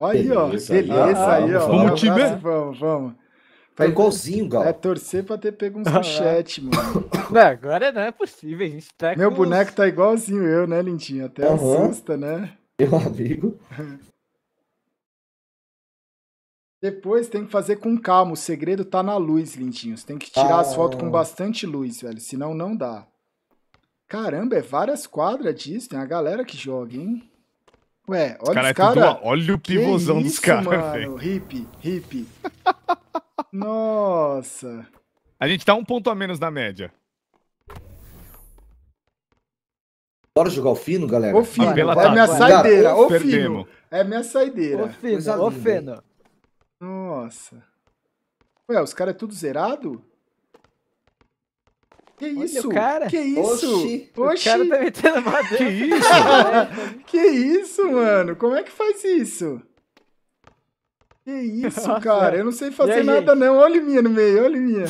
Aí, ó. Beleza, aí, ó. Vamos, time. Vamos, vamos. Tá igualzinho, Gal. É torcer pra ter pego uns bichete, mano. Não, agora não é possível, a gente tá Meu com boneco tá igualzinho eu, né, Lindinho? Até uhum. assusta, né? Meu amigo. Depois tem que fazer com calma. O segredo tá na luz, Lindinho. Você tem que tirar ah. as fotos com bastante luz, velho. Senão não dá. Caramba, é várias quadras disso. Tem a galera que joga, hein? Ué, olha cara, os é cara... É Olha o pivôzão dos caras, velho. Hip, hip. Nossa. A gente tá um ponto a menos na média. Bora jogar o fino, galera? Ô, Fino, é tá. minha saideira. Ô, Fino, é minha saideira. Ô, Fino, ô, Fino. Nossa. Ué, os caras é tudo zerado? Que isso? cara. Que isso? Oxi. Oxi. O cara tá metendo madeira. Que isso? que isso, mano? Como é que faz isso? Que isso, Nossa. cara? Eu não sei fazer aí, nada, gente? não. Olha minha no meio, olha minha.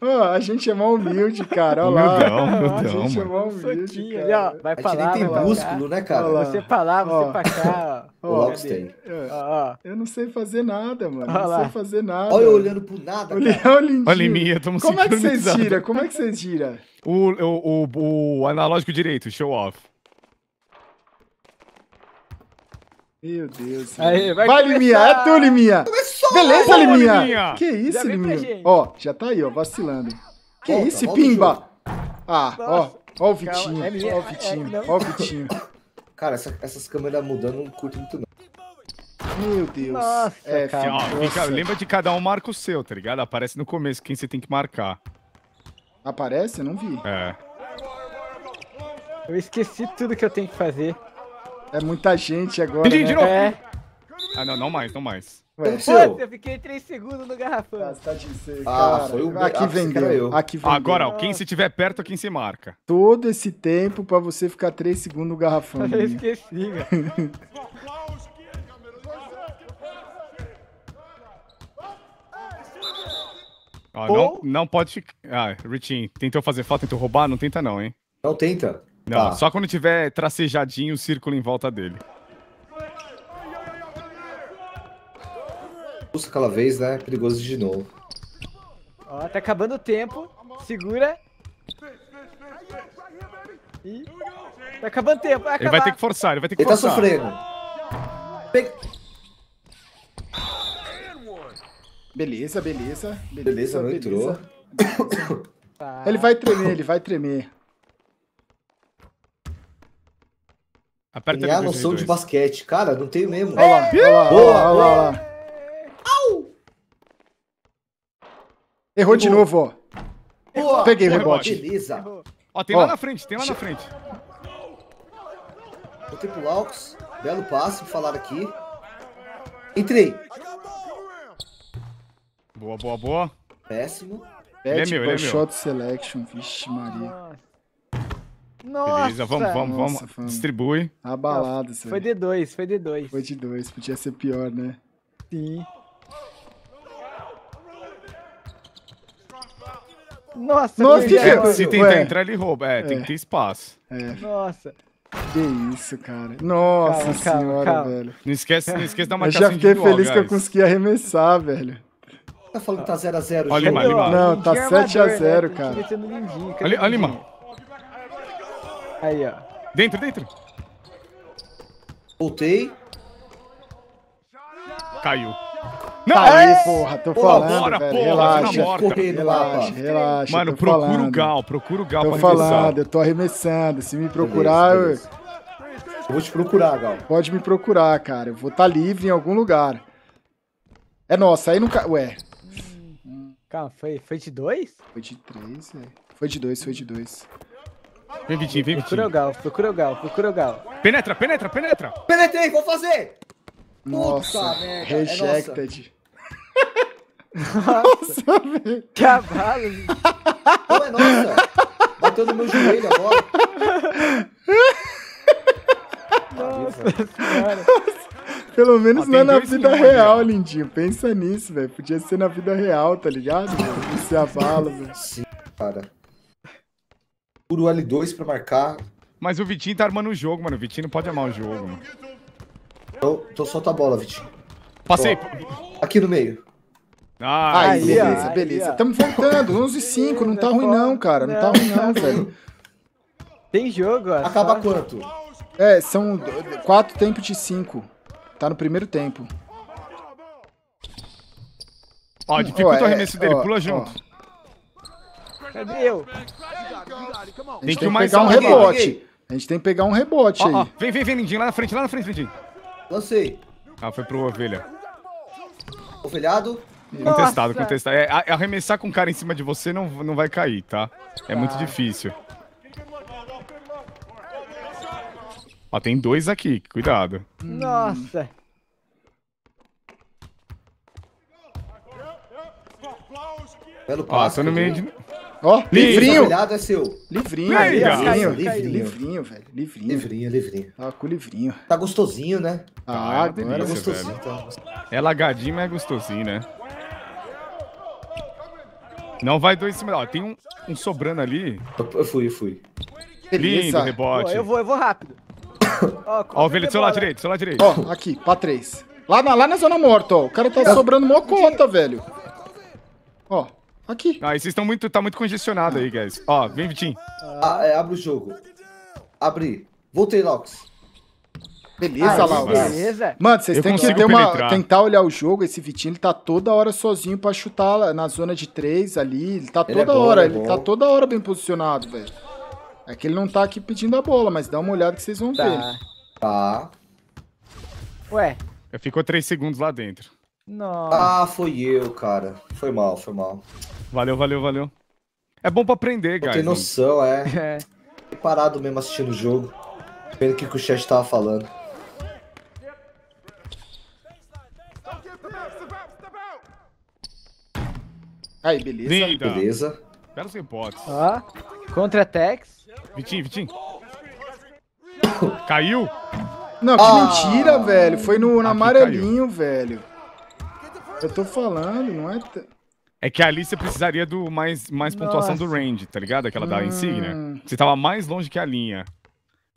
Ó, a gente é mó humilde, cara. Olha lá. meu Deus, a gente mano. é mó humilde. Aqui, Ó, vai a gente falar, nem tem músculo, né, cara? Você pra lá, você ó. pra cá. Oh, eu não sei fazer nada, mano. Ah, não lá. sei fazer nada. Olha eu olhando pro nada. Olha, olha, olha em mim, eu tô Como é que você gira? Como é que você gira? O, o, o, o analógico direito, show off. Meu Deus. Aê, vai, vai Liminha. É tu, Liminha. Começou. Beleza, Boa, Liminha. Liminha. Que isso, Liminha. Ó, já tá aí, ó, vacilando. Que isso, Pimba. Ah, Nossa. ó. Ó o Vitinho. Calma, é ó o Vitinho. É, é, ó o Vitinho. Cara, essa, essas câmeras mudando não curto muito não. Meu Deus. Nossa, é, cara. Ó, fica, lembra de cada um marca o seu, tá ligado? Aparece no começo quem você tem que marcar. Aparece? Eu não vi. É. Eu esqueci tudo que eu tenho que fazer. É muita gente agora. Né? É. Ah, não, não mais, não mais. Pô, então, eu fiquei 3 segundos no garrafão. Ah, tá de ser, ah, cara. Ah, foi o aqui vendeu. aqui vendeu. Agora, ó, quem ah. se tiver perto, é quem se marca. Todo esse tempo pra você ficar 3 segundos no garrafão. Eu esqueci, velho. Ah, não, não pode ficar. Ah, Richin, tentou fazer falta, tentou roubar? Não tenta, não, hein? Não tenta. Não, tá. só quando tiver tracejadinho o círculo em volta dele. expulso aquela vez, né? Perigoso de novo. Ó, tá acabando o tempo. Segura. E... Tá acabando o tempo. Vai ele vai ter que forçar, ele vai ter que ele tá forçar. Ele tá sofrendo. Pega... Beleza, beleza. Beleza, beleza não entrou. Tá. Ele vai tremer, ele vai tremer. Aperta é a noção de basquete. Cara, não tenho mesmo. Olha lá, olha lá. Boa, olha lá. Errou de novo, ó. Peguei o rebote. Beleza. Ó, tem ó. lá na frente, tem lá na frente. O pro Alcos, belo passe, falaram aqui. Entrei. Boa, boa, boa. Péssimo. é meu, ele é Shot selection, vixe Maria. Nossa. Beleza, vamos, vamos, vamos. Distribui. Abalado isso Foi D2, foi D2. Foi D2, podia ser pior, né? Sim. Nossa, Nossa que é, Se tentar Ué. entrar, ele rouba. É, é, tem que ter é. espaço. É. Nossa. Que isso, cara. Nossa calma, senhora, calma, velho. Não esquece, não esquece da marcação Eu já fiquei feliz guys. que eu consegui arremessar, velho. Tá falando que tá 0x0, Olha Lima, Não, tá 7x0, é né? cara. É olha, ali, mano. Aí, ó. Dentro, dentro. Voltei. Caiu. Não, tá é... aí, porra, tô porra, falando, bora, velho, porra, relaxa, morta, relaxa, relaxa, relaxa, Mano, procura o Gal, procura o Gal tô pra falando, eu tô arremessando, se me procurar... Beleza, beleza. Eu... eu... vou te procurar, Gal. Pode me procurar, cara, eu vou estar tá livre em algum lugar. É nossa, aí nunca... Ué. Calma, foi, foi de dois? Foi de três, velho. É. Foi de dois, foi de dois. Vem, Vitinho, vem, Vitinho. Procura o Gal, procura o Gal, procura o Gal. Penetra, penetra, penetra. Penetrei, vou fazer. Nossa, Puta, rejected. É nossa. Nossa, Que abalo. Ué, nossa. Bateu no meu joelho agora. Nossa, cara. Pelo menos ah, não é na vida real, ali. Lindinho. Pensa nisso, velho. Podia ser na vida real, tá ligado? Esse abalo, velho. Sim, cara. Puro L2 pra marcar. Mas o Vitinho tá armando o jogo, mano. O Vitinho não pode amar o jogo, mano. Tô, tô solta a bola, Vitinho. Passei. aqui no meio. Ah, aí, beleza, aí, beleza. Estamos voltando, 11 e 5, não tá é ruim não, cara. Não, não né? tá ruim não, velho. Tem jogo, ó. Acaba só... quanto? É, são quatro tempos de 5. Tá no primeiro tempo. Ó, dificulta oh, é, o arremesso dele, ó, pula junto. Ó. Cadê eu? Tem que, tem que pegar um rebote. A gente tem que pegar um rebote aí. Ó, vem, vem, vem, Lindinho, lá na frente, lá na frente, Lindinho. Lancei. Ah, foi pro Ovelha. Ovelhado. Nossa. Contestado, contestado. É, arremessar com o cara em cima de você não, não vai cair, tá? É muito tá. difícil. Ó, tem dois aqui, cuidado. Nossa! Belo passo. Ó, tô no meio de... Ó, livrinho! Olhado é seu. Livrinho, aí, é assim, livrinho, livrinho, livrinho, velho. Livrinho. Livrinho, livrinho. Tá com livrinho. Tá gostosinho, né? Ah, ah delícia, tá gostosinho. Velho. Então. É lagadinho, mas é gostosinho, né? Não vai dois em cima. Ó, tem um, um sobrando ali. Eu fui, eu fui. Lindo rebote. Pô, eu vou, eu vou rápido. ó, ó o velho do seu lado direito, seu lado direito. Ó, aqui, pra três. Lá na, lá na zona morta, ó. O cara tá sobrando mó conta, velho. Ó, aqui. Ah, vocês estão muito. Tá muito congestionado aí, guys. Ó, vem, Vitinho. Ah, é, abre o jogo. Abri. Voltei, Locks. Beleza, ah, Beleza. Mano, vocês têm que ter uma, tentar olhar o jogo. Esse Vitinho, ele tá toda hora sozinho pra chutar na zona de três ali. Ele tá ele toda é hora, ele é tá toda hora bem posicionado, velho. É que ele não tá aqui pedindo a bola, mas dá uma olhada que vocês vão tá. ver. Tá. Ué. Ficou três segundos lá dentro. Nossa. Ah, foi eu, cara. Foi mal, foi mal. Valeu, valeu, valeu. É bom pra aprender, cara. Tem noção, é. é. Parado mesmo assistindo o jogo. Vendo o que o chat tava falando. Aí, beleza. Linda. Beleza. Belas hipóteses. Ó, contra-ataques. Vitinho, Vitinho. Caiu? Não, que ah. mentira, velho. Foi no, no amarelinho, caiu. velho. Eu tô falando, não é... É que ali você precisaria do mais, mais pontuação do range, tá ligado? Aquela hum. da insígnia. Você tava mais longe que a linha.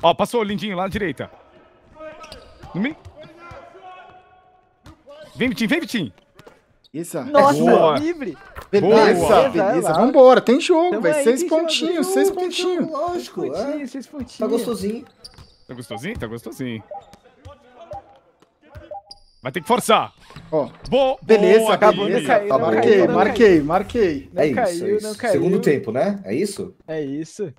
Ó, passou, lindinho, lá na direita. No meio. Vem, Vitinho, vem, Vitinho. Isso. Nossa, Boa. livre. Beleza, beleza. Vambora, tem jogo, velho. Seis pontinhos, seis pontinhos. Lógico. É. Seis pontinhos, seis pontinhos. Tá gostosinho. Tá gostosinho? Tá gostosinho. Vai ter que forçar. Ó. Oh. Boa, beleza, acabou. marquei, marquei, marquei, caiu, é, é isso. Segundo tempo, né? É isso? É isso.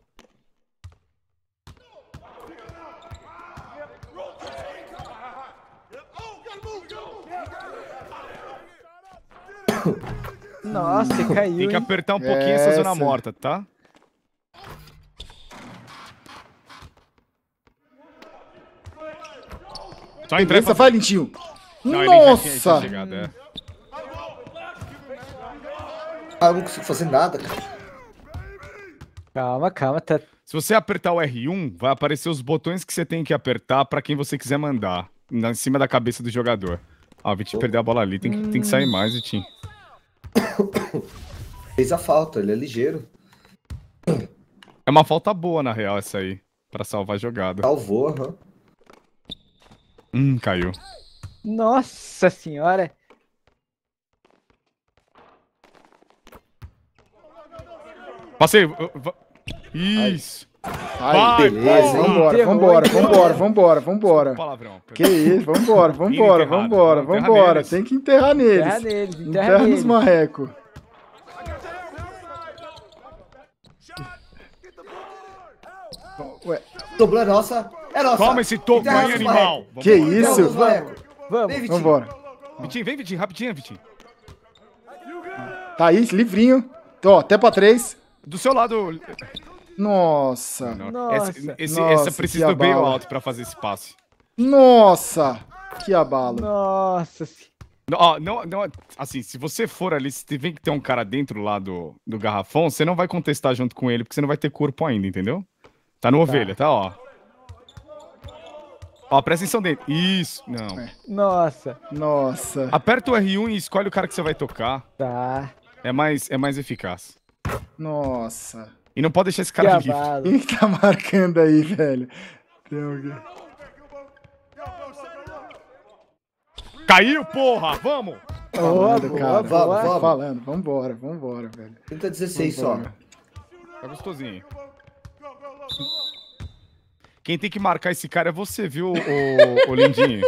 Nossa, caiu. Tem que hein? apertar um pouquinho essa, essa é, zona morta, tá? Só entra Beleza, vai, Lintinho. Nossa! É. Ah, eu não consigo fazer nada, cara. Calma, calma. Tá... Se você apertar o R1, vai aparecer os botões que você tem que apertar pra quem você quiser mandar. Em cima da cabeça do jogador. Ah, o Vitinho oh. perdeu a bola ali. Tem que, hum. tem que sair hum. mais, Vitinho. Fez a falta, ele é ligeiro. É uma falta boa, na real, essa aí. Pra salvar a jogada. Salvou, aham. Uhum. Hum, caiu. Nossa senhora! Passei! Isso! Ai, beleza. Vambora, vambora, vambora, vambora, vambora. Que isso, vambora, vambora, vambora, vambora. Tem que enterrar neles. Enterrar enterra nos marrecos. Ué. Toblo é nossa. É nossa. Toma esse toco aí, animal. Que isso? Vamos, Vambora. Vitinho, vem, Vitinho, rapidinho, Vitinho. Tá aí, livrinho. Ó, até pra três. Do seu lado. Nossa. Nossa. Essa, esse, Nossa, essa precisa bem alto pra fazer esse passe. Nossa! Que abalo. Nossa não, não, não, assim, se você for ali, se tiver que ter um cara dentro lá do, do garrafão, você não vai contestar junto com ele, porque você não vai ter corpo ainda, entendeu? Tá no tá. ovelha, tá, ó. Ó, presta atenção dele. Isso, não. É. Nossa. Nossa. Aperta o R1 e escolhe o cara que você vai tocar. Tá. É mais, é mais eficaz. Nossa. E não pode deixar esse cara vivo. livre. Quem que tá marcando aí, velho? Tem alguém. Caiu, porra! Vamos! Oh, falando, cara. Boa, boa. Falando, falando. Vambora, vambora, velho. 116 só. Tá gostosinho. Quem tem que marcar esse cara é você, viu, o, o Lindinho?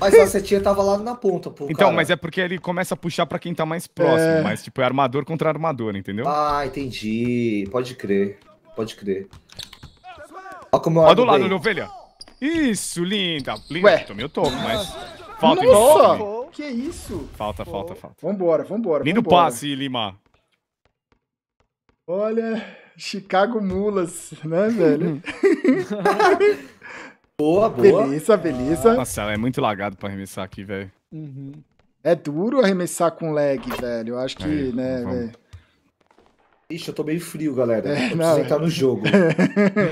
Mas a setinha tava lá na ponta, pô. Então, cara. mas é porque ele começa a puxar pra quem tá mais próximo. É... Mas, tipo, é armador contra armador, entendeu? Ah, entendi. Pode crer. Pode crer. Olha como eu Ó do lado, ovelha. Isso, linda. Linda. Ué. Tomei o topo, mas. Falta Nossa! Pô, que isso? Falta, pô. falta, falta. Vambora, vambora. Lindo vambora. passe, Lima. Olha, Chicago Mulas, né, velho? Boa, boa. Beleza, beleza. Nossa, é muito lagado pra arremessar aqui, velho. Uhum. É duro arremessar com lag, velho. Eu acho que, é, né, velho. Ixi, eu tô meio frio, galera. É, eu preciso entrar no jogo.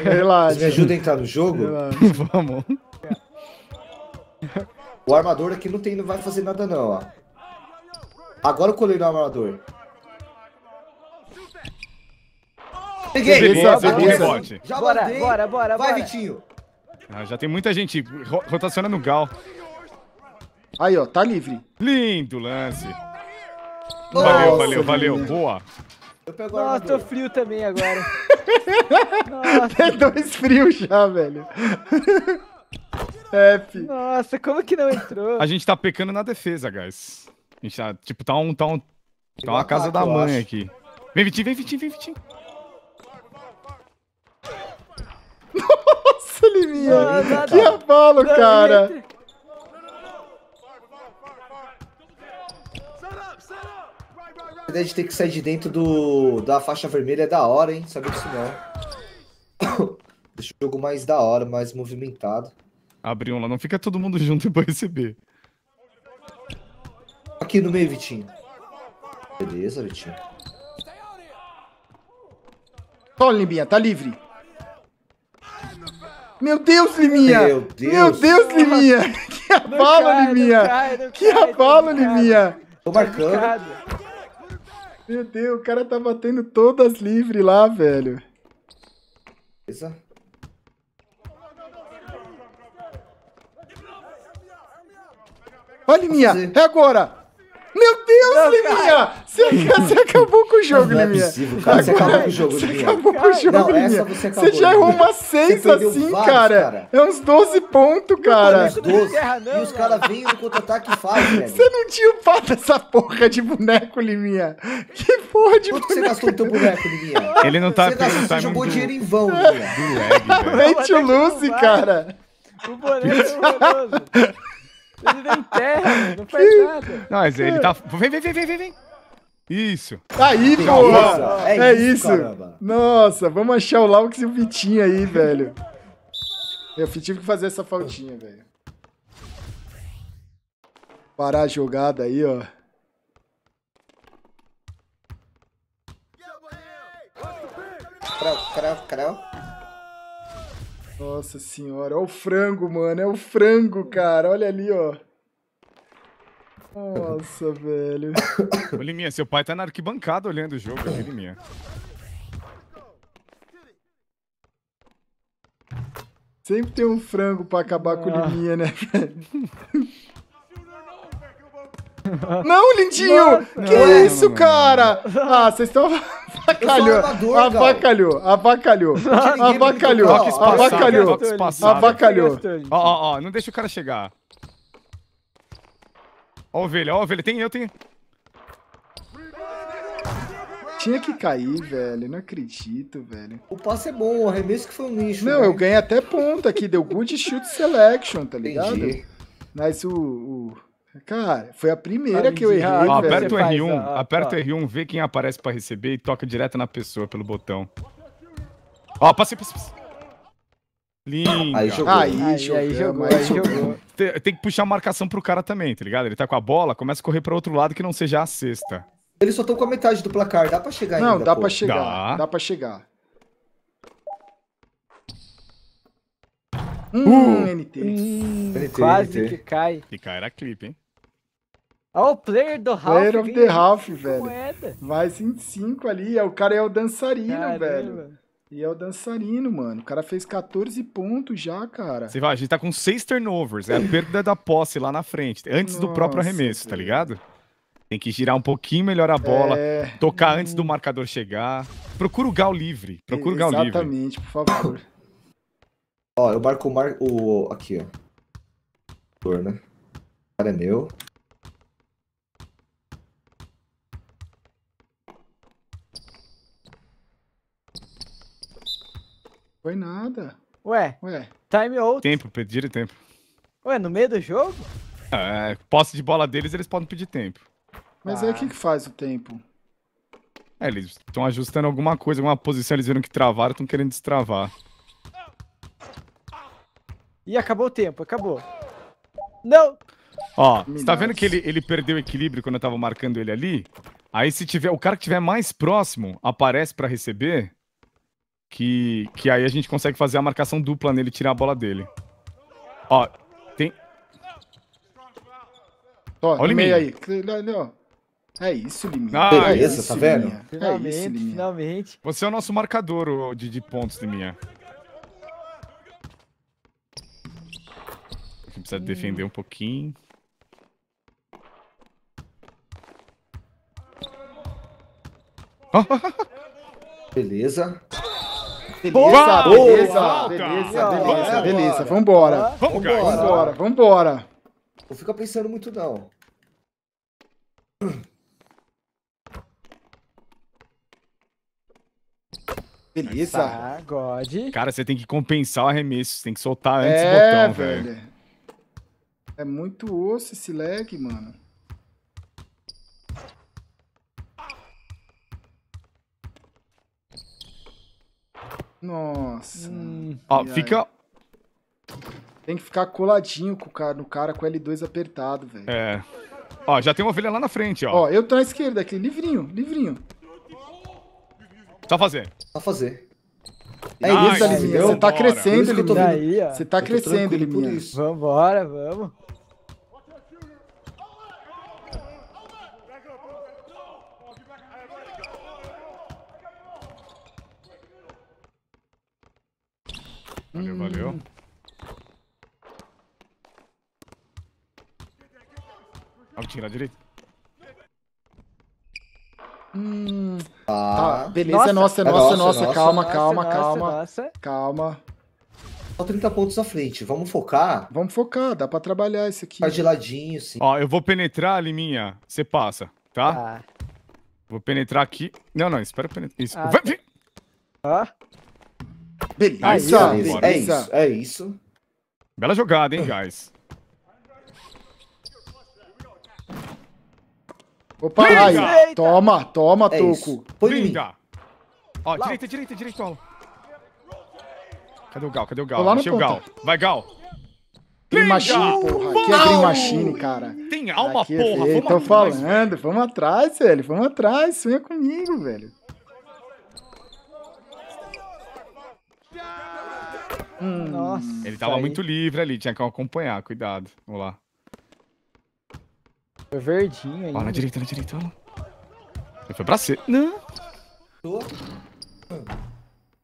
Relaxa. Você me ajuda a entrar no jogo? Vamos. O armador aqui não, tem, não vai fazer nada, não, ó. Agora eu colei no é armador. Peguei! Beleza, beleza. Já bora, bora, bora, bora. Vai, Vitinho. Ah, já tem muita gente rotacionando o Gal. Aí, ó, tá livre. Lindo lance. Nossa, valeu, valeu, valeu. Boa. Eu pego Nossa, tô frio também agora. Nossa. É dois frios já, velho. F. Nossa, como que não entrou? A gente tá pecando na defesa, guys. A gente tá, tipo, tá um, tá um, tá uma casa da mãe aqui. Vem, Vitinho, vem, Vitinho, vem, Vitinho. Nossa, Liminha! que abalo, cara! A ideia de ter que sair de dentro do, da faixa vermelha é da hora, hein? Saber disso não. Deixa o jogo mais da hora, mais movimentado. um lá, não fica todo mundo junto pra receber. Aqui no meio, Vitinho. Beleza, Vitinho. Toma, Liminha, tá livre. Meu Deus, Liminha! Meu Deus, Meu Deus Liminha! Que abalo, cara, Liminha! que abalo, Liminha! Tô marcando. Meu Deus, o cara tá batendo todas livres lá, velho. Beleza? Vai, Liminha! É agora! Meu Deus, não, Liminha! Você, você, acabou com o jogo, não é Liminha. Não é possível, cara. Você acabou com o jogo, Você Liminha. acabou com o jogo, não, Liminha. Você, acabou, você, já errou uma seis assim, vários, cara. cara. É uns 12 pontos, cara. Não, 12. e os né? caras vêm no contra-ataque e velho. Você não tinha upado essa porra de boneco, Liminha. Que porra de Quanto boneco. Quanto você gastou no teu boneco, Liminha? Ele não tá... Você, gastou, você jogou dinheiro em vão, Liminha. Do lag, velho. Mete o Lucy, cara. O boneco é horroroso. Ele nem terra, não faz nada. Não, mas ele tá. Vem, vem, vem, vem, vem. Isso. Tá aí, que É, é isso. isso. Nossa, vamos achar o Laux e o Vitinho aí, velho. Eu tive que fazer essa faltinha, velho. Parar a jogada aí, ó. Crau, crau, crau. Nossa senhora, olha o frango, mano. É o frango, cara. Olha ali, ó. Nossa, velho. Ô, Liminha, seu pai tá na arquibancada olhando o jogo aqui, Liminha. Sempre tem um frango pra acabar ah. com o ah. Liminha, né, velho? Não, lindinho! que não, é, isso, não, cara? Não, ah, vocês estão. abacalhou, abacalhou, abacalhou, abacalhou, abacalhou. Abacalhou. Ó, ó, ó, não deixa o cara chegar. Ó ovelha, ó ovelha, tem eu, tem... Tinha que cair, velho. Não acredito, velho. O passe é bom, o arremesso que foi um lixo. Não, velho. Né? eu ganhei até ponto aqui. Deu good shoot selection, tá ligado? Entendi. Mas o, o... Cara, foi a primeira que eu errei. aperta o R1, a... aperta o tá. R1, vê quem aparece pra receber e toca direto na pessoa pelo botão. Ó, passei, passei, passei. Lindo. Aí jogou. Aí, aí jogou. Aí jogou, é aí jogou. Tem, tem, que puxar a marcação pro cara também, tá ligado? Ele tá com a bola, começa a correr pra outro lado que não seja a cesta. Eles só estão com a metade do placar, dá pra chegar não, ainda. Não, dá pô. pra chegar. Dá, dá pra chegar. Uh. Hum, uh, NT. Hum, NT. Quase NT. que cai. Que cai era clipe, hein? Olha o player do Ralph. Player of the Ralph, velho. Moeda. Vai ali. É, o cara é o dançarino, Caramba. velho. E é o dançarino, mano. O cara fez 14 pontos já, cara. Você vai, a gente tá com 6 turnovers. É a perda da posse lá na frente. Antes Nossa, do próprio arremesso, tá ligado? Tem que girar um pouquinho melhor a bola, é... tocar antes do marcador chegar. Procura o Gal livre. Procura o Gal livre. Exatamente, por favor. ó, eu marco o, mar... o. Aqui, ó. Cor, né? O cara é meu. Foi nada. Ué. Ué. Time out. Tempo, pedir tempo. Ué, no meio do jogo? É, posse de bola deles, eles podem pedir tempo. Mas ah. aí o que, ah. que faz o tempo? É, eles estão ajustando alguma coisa, alguma posição, eles viram que travaram, estão querendo destravar. E acabou o tempo, acabou. Não! Ó, você tá vendo que ele, ele perdeu o equilíbrio quando eu tava marcando ele ali? Aí se tiver, o cara que tiver mais próximo aparece para receber, que, que aí a gente consegue fazer a marcação dupla nele e tirar a bola dele. Ó, tem... Ó, Olha o Liminha. aí. É isso, Liminha. Ah, Beleza, é isso, tá vendo? Liminha. Finalmente, é isso, Liminha. finalmente. Você é o nosso marcador de, de pontos, Liminha. A gente precisa hum. defender um pouquinho. Beleza. Beleza, Boa, beleza, beleza, beleza, beleza, beleza, vambora. Vamos, vambora, vambora, vambora, Não fica pensando muito, não. Beleza. Tá, God. Cara, você tem que compensar o arremesso, você tem que soltar antes é, o botão, velho. É muito osso esse lag, mano. Nossa. Hum. Ó, fica. Tem que ficar coladinho com o cara, no cara com L2 apertado, velho. É. Ó, já tem uma ovelha lá na frente, ó. Ó, eu tô na esquerda aqui, livrinho, livrinho. Só fazer. Só fazer. É isso, Liminha. Você tá crescendo, Liminha. Você tá crescendo, Liminha. Vambora, vamos. Valeu, hum. valeu. Altinho, na direita. Hum. Ah. Tá, beleza, nossa, nossa, é nossa, é nossa, nossa. calma, calma, calma. Calma. Só 30 pontos à frente, vamos focar? Vamos focar, dá pra trabalhar isso aqui. Tá de ladinho, sim. Ó, eu vou penetrar ali, minha. Você passa, tá? tá. Vou penetrar aqui. Não, não, espera penetrar. Isso. Ah. Vai, vem! Ah. Beleza, É isso, é isso. Bela jogada, hein, guys. Opa, Liga! aí. Toma, toma, é Toco. Linda. Ó, direita, direita, direita, Cadê o Gal? Cadê o Gal? Lá Achei o Gal. Vai, Gal. Green Machine, porra. Aqui é Green Machine, cara. Tem alma, aqui, é porra. Vamos Tô falando, vamos atrás, velho. Vamos atrás. Sonha comigo, velho. Hum, Nossa. Ele tava aí. muito livre ali, tinha que acompanhar, cuidado. Vamos lá. Foi verdinho ali. Ó, na direita, na direita. Ele foi pra cima. Não. Né? Tô.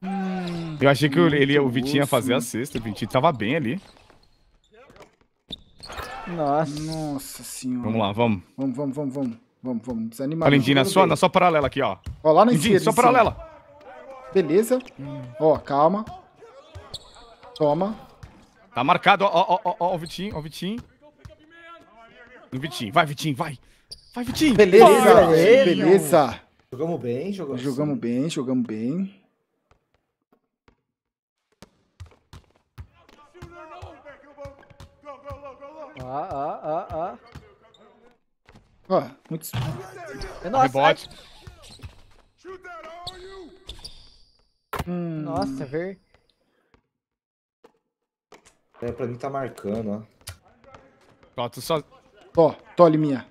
Hum, eu achei que ele, o Vitinho ia fazer a sexta, o Vitinho tava bem ali. Nossa. Nossa senhora. Vamos lá, vamos. Vamos, vamos, vamos, vamos. Vamos, vamos. Desanimar. Valentim, na sua, na sua paralela aqui, ó. Ó, lá na Lindinho, esquerda. só paralela. Beleza. Hum. Ó, calma. Toma. Tá marcado, ó, ó, ó, ó, o Vitinho, ó o Vitinho. O Vitinho, vai Vitinho, vai. Vai Vitinho. Beleza, Bora, beleza. beleza. Jogamos bem, jogamos. Jogamos assim. bem, jogamos bem. Ah, ah, ah, ah. Ó, muito... É nossa, Rebote. É... Hum. Nossa, é ver... É, pra mim tá marcando, ó. Ó, tu só... Ó, tole minha.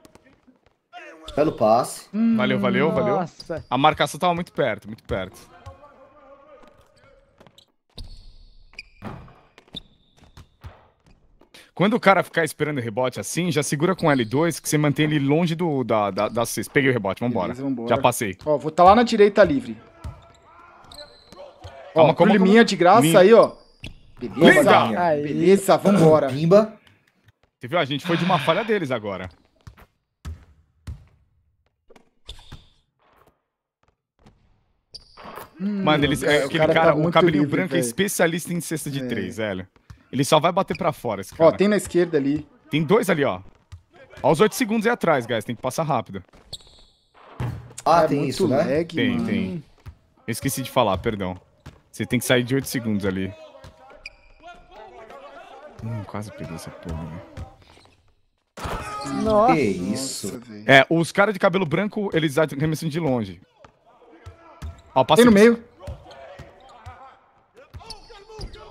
Pelo passe. Hum, valeu, valeu, nossa. valeu. A marcação tava muito perto, muito perto. Quando o cara ficar esperando o rebote assim, já segura com L2 que você mantém ele longe do, da, da, da cesta. Peguei o rebote, vambora. Beleza, vambora. Já passei. Ó, vou tá lá na direita livre. Calma, ó, como, como... de graça aí, ó. Beleza, beleza, vambora. Pimba. Você viu? A gente foi de uma falha deles agora. Hum, mano, eles, é, é aquele cara, tá cara tá o cabelinho livre, branco véio. é especialista em cesta de é. três, velho. Ele só vai bater pra fora, esse cara. Ó, tem na esquerda ali. Tem dois ali, ó. Ó, os oito segundos é atrás, guys. Tem que passar rápido. Ah, ah é, tem isso, né? Lag, tem, mano. tem. Eu esqueci de falar, perdão. Você tem que sair de oito segundos ali. Hum, quase peguei essa porra, né? Nossa. Que isso? é, os caras de cabelo branco, eles arremessam de longe. Ó, passei. Tem no meio.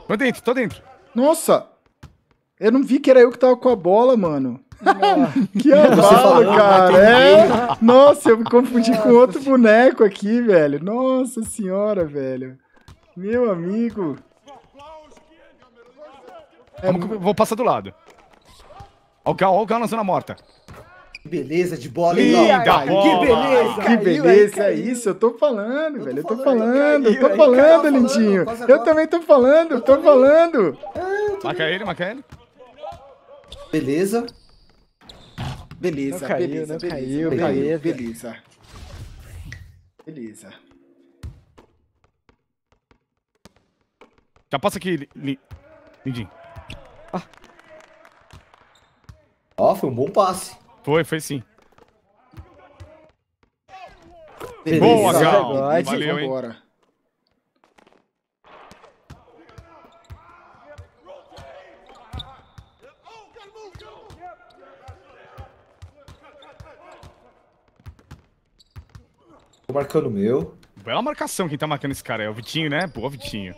Tô dentro, tô dentro. Nossa! Eu não vi que era eu que tava com a bola, mano. que abalo, cara. É. Nossa, eu me confundi Nossa. com outro boneco aqui, velho. Nossa senhora, velho. Meu amigo. É, Vamos, vou passar do lado. Olha o Gal, na zona morta. Que beleza de bola, hein, Linda bola. Que beleza! que beleza, é isso, eu tô falando, eu velho. Tô eu tô falando, eu tô falando, lindinho. Ah, eu também tô falando, tô, falando. É, marca ele, marca ele. Beleza. Beleza, não caiu, beleza, não beleza, caiu, beleza, beleza, beleza. Beleza. Já passa aqui, Lindinho. Ó, foi um bom passe. Foi, foi sim. Beleza. Boa, Gal. Valeu, Vambora. Tô marcando o meu. Bela marcação quem tá marcando esse cara. É o Vitinho, né? Boa, Vitinho.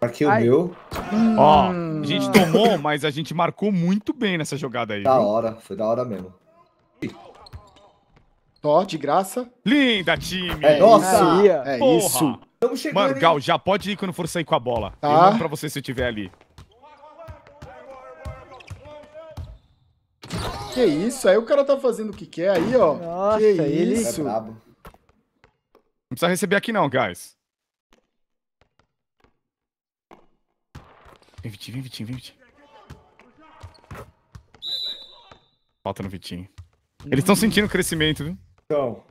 Marquei Ai. o meu. Hum. Ó, a gente tomou, mas a gente marcou muito bem nessa jogada aí. Da viu? hora, foi da hora mesmo. Ó, de graça. Linda, time! É, é nossa! É, é isso. Mano, Gal, já pode ir quando for sair com a bola. Tá. Eu mando pra você se tiver ali. Que isso, aí o cara tá fazendo o que quer aí, ó. Nossa, que é isso. É brabo. Não precisa receber aqui não, guys. Vem, Vitinho, vem, Vitinho, vem, Vitinho. Falta no Vitinho. Eles estão sentindo o crescimento, viu? Então.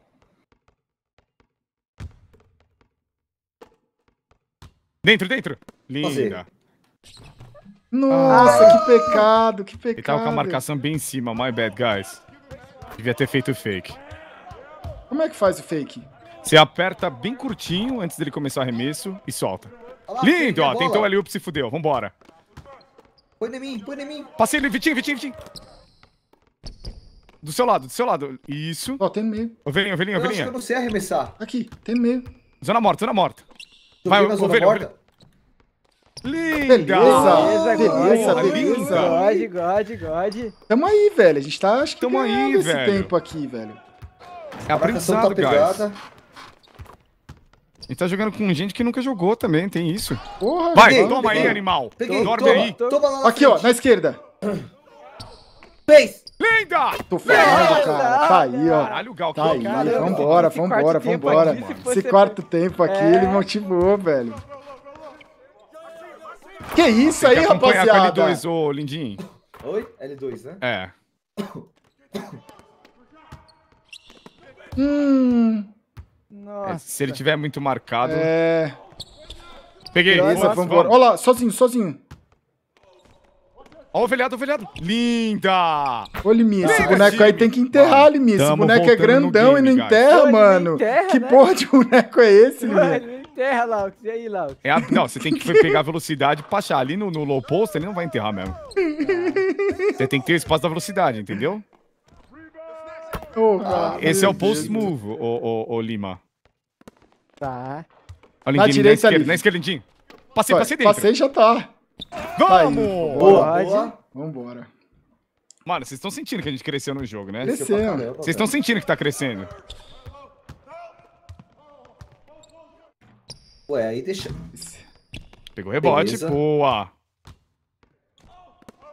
Dentro, dentro. Linda. Nossa, ah, que pecado, que pecado. Ele tava com a marcação bem em cima, my bad, guys. Devia ter feito o fake. Como é que faz o fake? Você aperta bem curtinho antes dele começar o arremesso e solta. Lindo, ó. Tentou ali, up se fudeu. Vambora. Põe em mim, põe em mim. Passei ele, Vitinho, Vitinho, Vitinho. Do seu lado, do seu lado. Isso. Ó, tem meio. Ovelhinha, ovelhinha, ovelhinha. Eu não sei arremessar. Aqui, tem meio. Zona morta, zona morta. Eu Vai, ovelhinha, ovelha. Morta. Linda! Beleza, beleza, beleza. God, God, God. Tamo aí, velho. A gente tá, acho que Tamo aí, esse velho. tempo aqui, velho. É aprendizado, tá guys. Pegada. A gente tá jogando com gente que nunca jogou também, tem isso. Porra, Vai, peguei, toma peguei. aí, animal. Peguei, Dorme toma, aí. Toma lá Aqui, frente. ó, na esquerda. Fez. Linda! Tô falando, cara. Tá aí, ó. Caralho, Gal, tá aí. Caramba, vambora, vambora, vambora. esse quarto tempo aqui, é. ele motivou, velho. Que isso Você aí, rapaziada? Com L2, ô, Lindinho. Oi? L2, né? É. hum... É, nossa. se ele tiver muito marcado. É. Peguei. É nossa, vamos embora. Olha lá, sozinho, sozinho. Ó o ovelhado. o Linda! Ô, Limi, esse boneco aí tem que enterrar, Limi. Esse boneco é grandão game, e não enterra, mano. Não enterra, que né? porra de boneco é esse, não Enterra, Laux. E aí, Laux? É a... Não, você tem que pegar a velocidade pra achar. Ali no, no, low post, ele não vai enterrar mesmo. Você tem que ter o espaço da velocidade, entendeu? Oh, ah, esse é o post Deus. move, ô Lima. Tá. na direita na esquerda, ali. Na esquerda, Lindinho. Passei, passei dentro. Passei já tá. Vamos! Tá aí, boa, boa. Vambora. Mano, vocês estão sentindo que a gente cresceu no jogo, né? Crescendo. Né? Vocês estão sentindo que tá crescendo. Ué, aí deixa... Pegou rebote, Beleza. boa.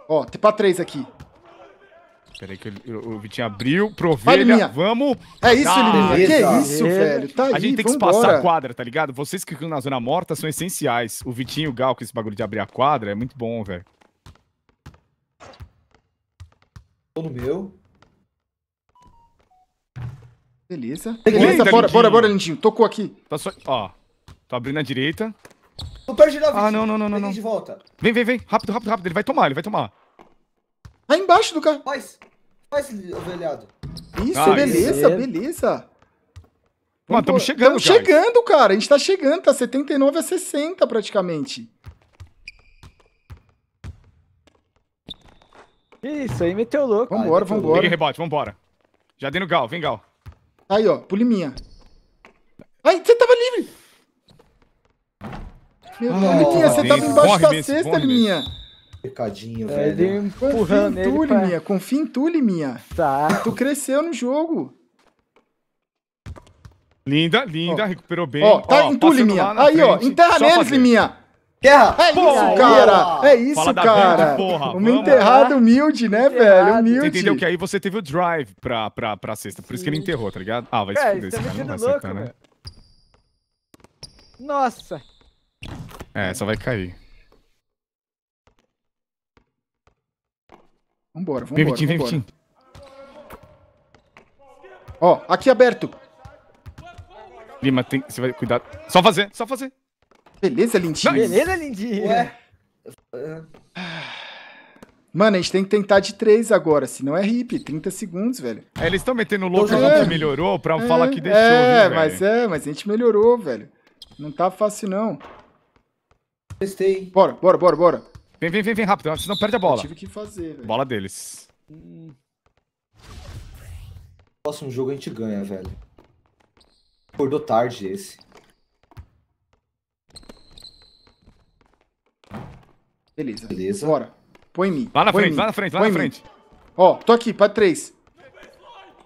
Ó, tem pra três aqui. Peraí, que o Vitinho abriu, provelha, ah, vamos. É isso, ah, Que é isso, velho. Tá aí, a gente tem que espaçar a quadra, tá ligado? Vocês que ficam na zona morta são essenciais. O Vitinho e o Gal, com esse bagulho de abrir a quadra, é muito bom, velho. Tô no meu. Beleza. Beleza, bora, bora, bora, Lindinho. Tocou aqui. Tá só... Ó, tô abrindo a direita. Não perde não, ah, Vitinho. Ah, não, não, não, não. Vem de volta. Vem, vem, vem. Rápido, rápido, rápido. Ele vai tomar, ele vai tomar. Aí tá embaixo do carro. Mas mais, velhado. Isso, ah, beleza, beleza. Mano, estamos chegando, Estamos chegando, cara. A gente tá chegando, tá 79 a 60 praticamente. Isso aí, meteu louco. Vambora, vambora. Peguei rebote, vambora. Já dei no Gal, vem Gal. Aí, ó, pule minha. Ai, você tava livre! Meu ah, você tava embaixo da cesta, minha. Pecadinho, é, velho. Ele é empurrando confia em tu, pra... Liminha. Confia em Tá. Tu cresceu no jogo. Linda, linda, recuperou bem. Ó, tá em tu, Liminha. Aí, frente, ó, enterra neles, Liminha. Guerra! É Pô, isso, cara! É isso, Fala cara! Band, porra. Uma Vamos enterrada lá. humilde, né, velho? Humilde. Você entendeu que aí você teve o drive pra, pra, pra sexta, por isso que ele enterrou, tá ligado? Ah, vai se é, fuder, é esse cara não vai acertar, né? Nossa! É, só vai cair. Vambora, vambora. Vem, Vitinho, vem, Ó, aqui aberto. Lima, tem, você vai cuidar. Só fazer, só fazer. Beleza, lindinho. Não, beleza, lindinho. Ué. Ah. Mano, a gente tem que tentar de três agora, senão é hip, 30 segundos, velho. É, eles estão metendo louco, é, que melhorou pra é, falar que deixou, É, viu, mas é, mas a gente melhorou, velho. Não tá fácil, não. Testei. Bora, bora, bora, bora. Vem, vem, vem, vem rápido, senão perde a bola. Eu tive que fazer, velho. Bola deles. Hum. Próximo jogo a gente ganha, velho. Acordou tarde esse. Beleza. Beleza. Bora. Põe em mim. Lá na Põe frente, mim. lá na frente, lá Põe na frente. Ó, tô aqui, para três.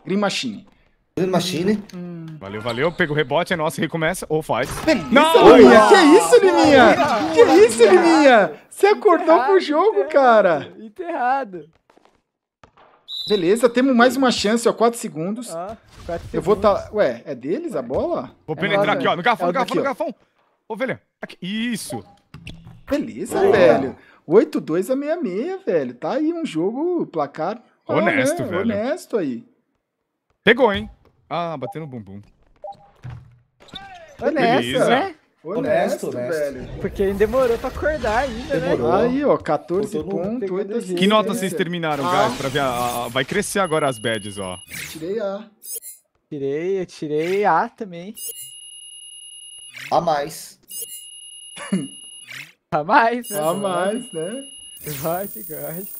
Green Machine. Machine. Hum. Valeu, valeu. Pega o rebote, é nosso, recomeça ou faz. Não! Liminha, que é isso, Liminha? Que é isso, Liminha? Você acordou pro o jogo, enterrado, cara. Enterrado. Beleza, temos mais uma chance, ó, 4 segundos. Ah, Eu vou tá... Ué, é deles a bola? Vou é penetrar aqui, ó, no garfão, é no garfão, daqui, no garfão. Ovelha, aqui. Isso. Beleza, Boa. velho. 8-2 a 66, velho. Tá aí um jogo, placar... Honesto, ah, né? velho. Honesto aí. Pegou, hein? Ah, batendo bumbum. Né? Honesto, né? Honesto, honesto, velho. Porque demorou pra acordar ainda, né? demorou. né? Aí, ó, 14 pontos. Que nota vocês ah. terminaram, ah. guys? Pra ver a, a, vai crescer agora as badges, ó. Tirei A. Tirei, eu tirei A também. A mais. a mais, né? A mais, né? Vai, que